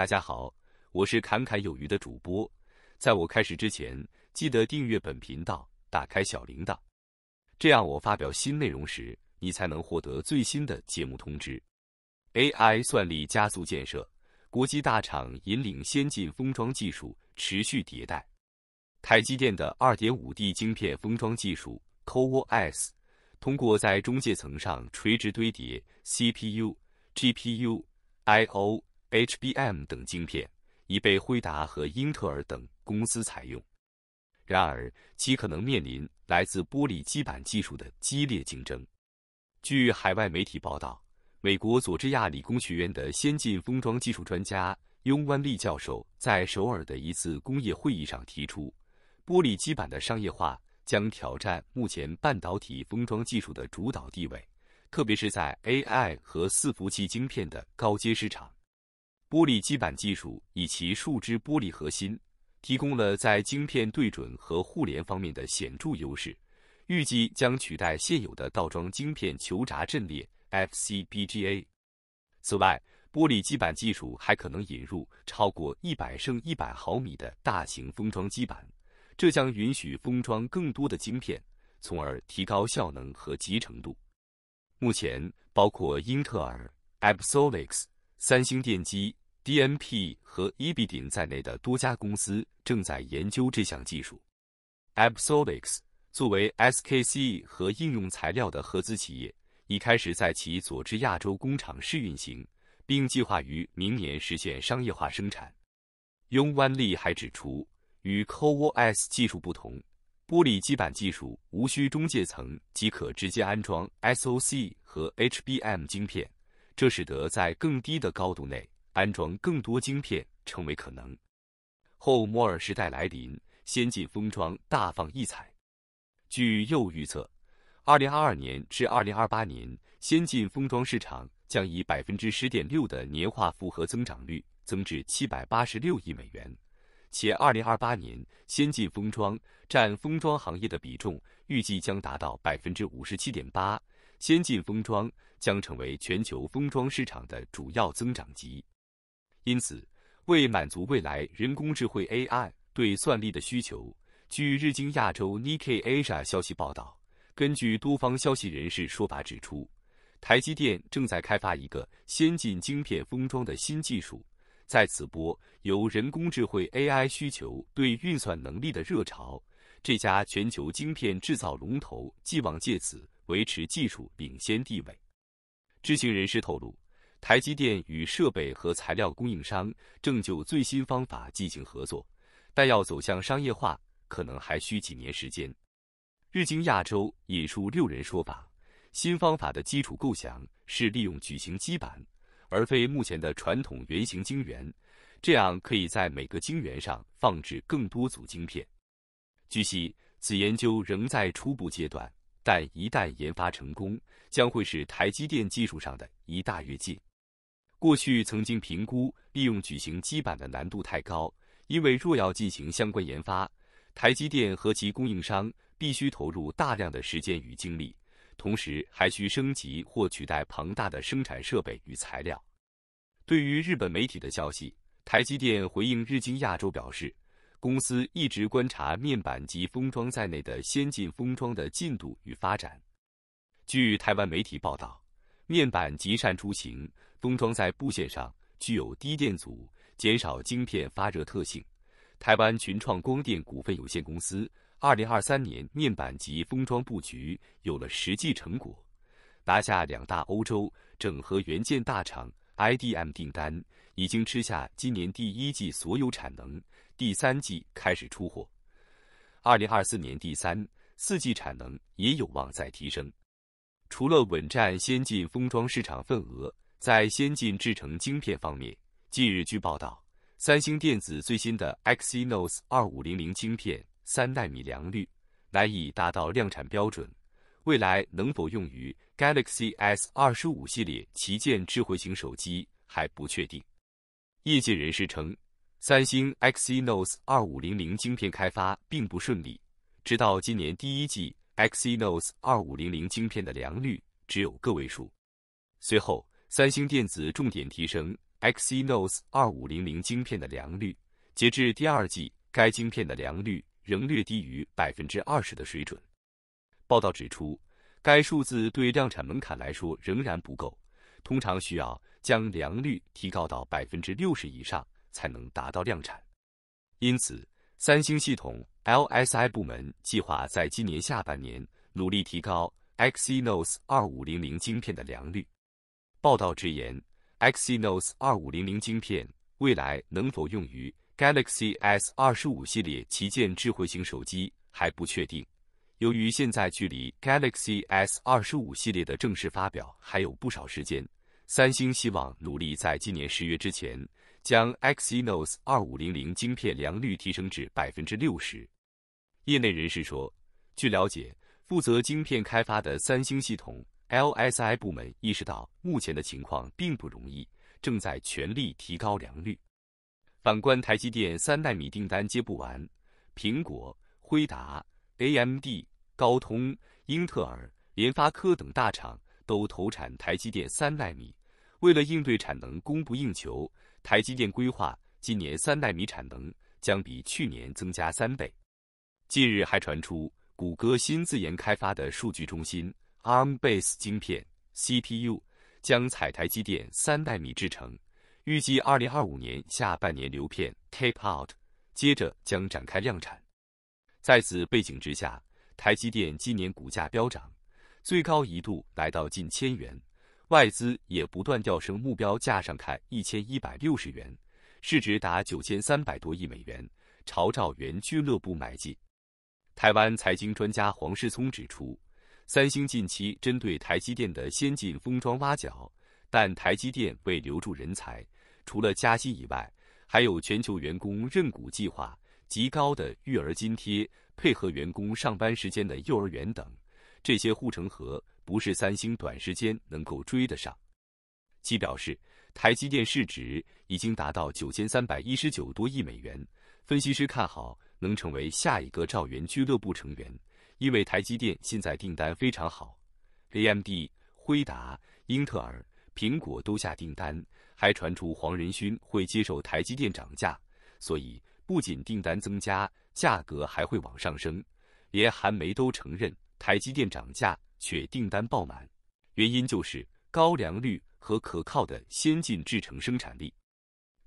大家好，我是侃侃有余的主播。在我开始之前，记得订阅本频道，打开小铃铛，这样我发表新内容时，你才能获得最新的节目通知。AI 算力加速建设，国际大厂引领先进封装技术持续迭代。台积电的 2.5D 晶片封装技术 CoWoS，通过在中介层上垂直堆叠 CPU、GPU、I/O。HBM 等晶片已被辉达和英特尔等公司采用，然而其可能面临来自玻璃基板技术的激烈竞争。据海外媒体报道，美国佐治亚理工学院的先进封装技术专家雍万利教授在首尔的一次工业会议上提出，玻璃基板的商业化将挑战目前半导体封装技术的主导地位，特别是在 AI 和伺服器晶片的高阶市场。玻璃基板技术以其树脂玻璃核心，提供了在晶片对准和互联方面的显著优势，预计将取代现有的倒装晶片球闸阵列 （FCBGA）。此外，玻璃基板技术还可能引入超过一百乘一百毫米的大型封装基板，这将允许封装更多的晶片，从而提高效能和集成度。目前，包括英特尔、Absolix、三星电机。DNP 和 e b i d i n 在内的多家公司正在研究这项技术。Absolix 作为 SKC 和应用材料的合资企业，已开始在其佐治亚州工厂试运行，并计划于明年实现商业化生产。y o 利 n g Wan Lee 还指出，与 CoWoS 技术不同，玻璃基板技术无需中介层即可直接安装 SOC 和 HBM 晶片，这使得在更低的高度内。安装更多晶片成为可能，后摩尔时代来临，先进封装大放异彩。据又预测，二零二二年至二零二八年，先进封装市场将以百分之十点六的年化复合增长率增至七百八十六亿美元，且二零二八年先进封装占封装行业的比重预计将达到百分之五十七点八，先进封装将成为全球封装市场的主要增长极。因此，为满足未来人工智慧 AI 对算力的需求，据日经亚洲 Nikkei Asia 消息报道，根据多方消息人士说法指出，台积电正在开发一个先进晶片封装的新技术。在此波由人工智能 AI 需求对运算能力的热潮，这家全球晶片制造龙头寄望借此维持技术领先地位。知情人士透露。台积电与设备和材料供应商正就最新方法进行合作，但要走向商业化可能还需几年时间。日经亚洲引述六人说法，新方法的基础构想是利用矩形基板，而非目前的传统圆形晶圆，这样可以在每个晶圆上放置更多组晶片。据悉，此研究仍在初步阶段，但一旦研发成功，将会是台积电技术上的一大跃进。过去曾经评估利用矩形基板的难度太高，因为若要进行相关研发，台积电和其供应商必须投入大量的时间与精力，同时还需升级或取代庞大的生产设备与材料。对于日本媒体的消息，台积电回应日经亚洲表示，公司一直观察面板及封装在内的先进封装的进度与发展。据台湾媒体报道，面板极善出行。封装在布线上具有低电阻、减少晶片发热特性。台湾群创光电股份有限公司二零二三年面板级封装布局有了实际成果，拿下两大欧洲整合元件大厂 IDM 订单，已经吃下今年第一季所有产能，第三季开始出货。二零二四年第三、四季产能也有望再提升，除了稳占先进封装市场份额。在先进制程晶片方面，近日据报道，三星电子最新的 Exynos 二五零零晶片三纳米良率难以达到量产标准，未来能否用于 Galaxy S 二十五系列旗舰智慧型手机还不确定。业界人士称，三星 Exynos 二五零零晶片开发并不顺利，直到今年第一季，Exynos 二五零零晶片的良率只有个位数，随后。三星电子重点提升 Exynos 2500晶片的良率。截至第二季，该晶片的良率仍略低于百分之二十的水准。报道指出，该数字对量产门槛来说仍然不够，通常需要将良率提高到百分之六十以上才能达到量产。因此，三星系统 LSI 部门计划在今年下半年努力提高 Exynos 2500晶片的良率。报道直言，Exynos 二五零零晶片未来能否用于 Galaxy S 二十五系列旗舰智慧型手机还不确定。由于现在距离 Galaxy S 二十五系列的正式发表还有不少时间，三星希望努力在今年十月之前将 Exynos 二五零零晶片良率提升至百分之六十。业内人士说，据了解，负责晶片开发的三星系统。LSI 部门意识到目前的情况并不容易，正在全力提高良率。反观台积电，三纳米订单接不完，苹果、辉达、AMD、高通、英特尔、联发科等大厂都投产台积电三纳米。为了应对产能供不应求，台积电规划今年三纳米产能将比去年增加三倍。近日还传出谷歌新自研开发的数据中心。Arm Base 晶片 CPU 将采台积电三代米制成，预计二零二五年下半年流片 tape out，接着将展开量产。在此背景之下，台积电今年股价飙涨，最高一度来到近千元，外资也不断调升目标价，上看一千一百六十元，市值达九千三百多亿美元，朝兆元俱乐部买进。台湾财经专家黄世聪指出。三星近期针对台积电的先进封装挖角，但台积电为留住人才，除了加薪以外，还有全球员工认股计划、极高的育儿津贴，配合员工上班时间的幼儿园等，这些护城河不是三星短时间能够追得上。其表示，台积电市值已经达到九千三百一十九多亿美元，分析师看好能成为下一个赵源俱乐部成员。因为台积电现在订单非常好，AMD、辉达、英特尔、苹果都下订单，还传出黄仁勋会接受台积电涨价，所以不仅订单增加，价格还会往上升。连韩媒都承认台积电涨价却订单爆满，原因就是高良率和可靠的先进制程生产力。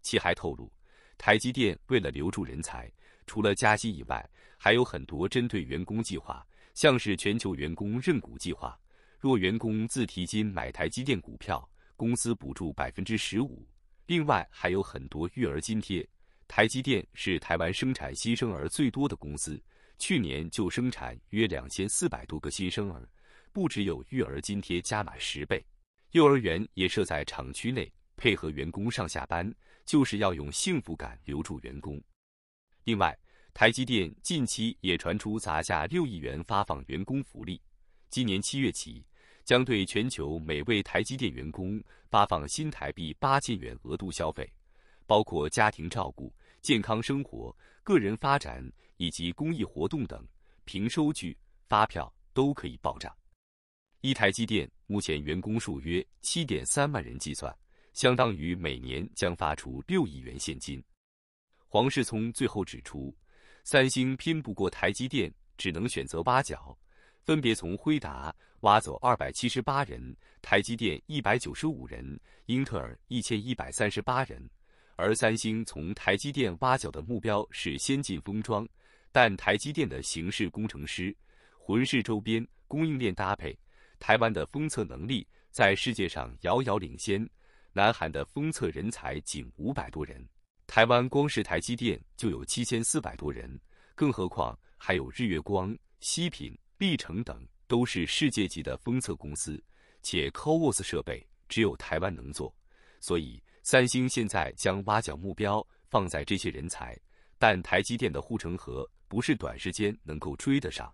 其还透露，台积电为了留住人才。除了加息以外，还有很多针对员工计划，像是全球员工认股计划，若员工自提金买台积电股票，公司补助百分之十五。另外还有很多育儿津贴，台积电是台湾生产新生儿最多的公司，去年就生产约两千四百多个新生儿，不只有育儿津贴加满十倍，幼儿园也设在厂区内，配合员工上下班，就是要用幸福感留住员工。另外，台积电近期也传出砸下六亿元发放员工福利。今年七月起，将对全球每位台积电员工发放新台币八千元额度消费，包括家庭照顾、健康生活、个人发展以及公益活动等，凭收据、发票都可以报账。一台积电目前员工数约七点三万人计算，相当于每年将发出六亿元现金。黄世聪最后指出，三星拼不过台积电，只能选择挖角，分别从辉达挖走二百七十八人，台积电一百九十五人，英特尔一千一百三十八人。而三星从台积电挖角的目标是先进封装，但台积电的形式工程师、魂师周边供应链搭配，台湾的封测能力在世界上遥遥领先，南韩的封测人才仅五百多人。台湾光是台积电就有七千四百多人，更何况还有日月光、西品、历程等，都是世界级的封测公司。且 COS 设备只有台湾能做，所以三星现在将挖角目标放在这些人才。但台积电的护城河不是短时间能够追得上。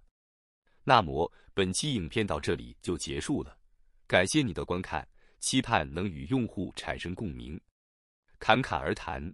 那么本期影片到这里就结束了，感谢你的观看，期盼能与用户产生共鸣。侃侃而谈。